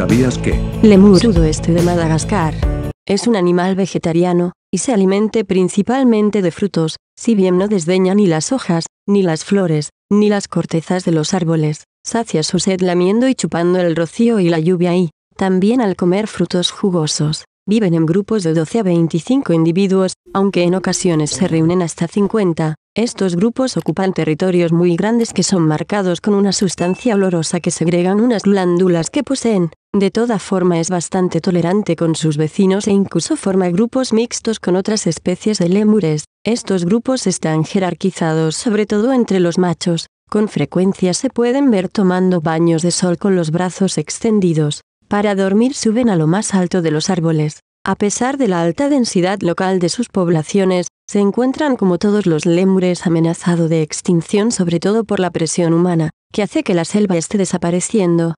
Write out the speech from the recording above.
¿Sabías que? Lemur este de Madagascar. Es un animal vegetariano, y se alimente principalmente de frutos, si bien no desdeña ni las hojas, ni las flores, ni las cortezas de los árboles, sacia su sed lamiendo y chupando el rocío y la lluvia y, también al comer frutos jugosos, viven en grupos de 12 a 25 individuos, aunque en ocasiones se reúnen hasta 50. Estos grupos ocupan territorios muy grandes que son marcados con una sustancia olorosa que segregan unas glándulas que poseen, de toda forma es bastante tolerante con sus vecinos e incluso forma grupos mixtos con otras especies de lémures. Estos grupos están jerarquizados sobre todo entre los machos, con frecuencia se pueden ver tomando baños de sol con los brazos extendidos. Para dormir suben a lo más alto de los árboles. A pesar de la alta densidad local de sus poblaciones, se encuentran como todos los lémures amenazado de extinción sobre todo por la presión humana, que hace que la selva esté desapareciendo.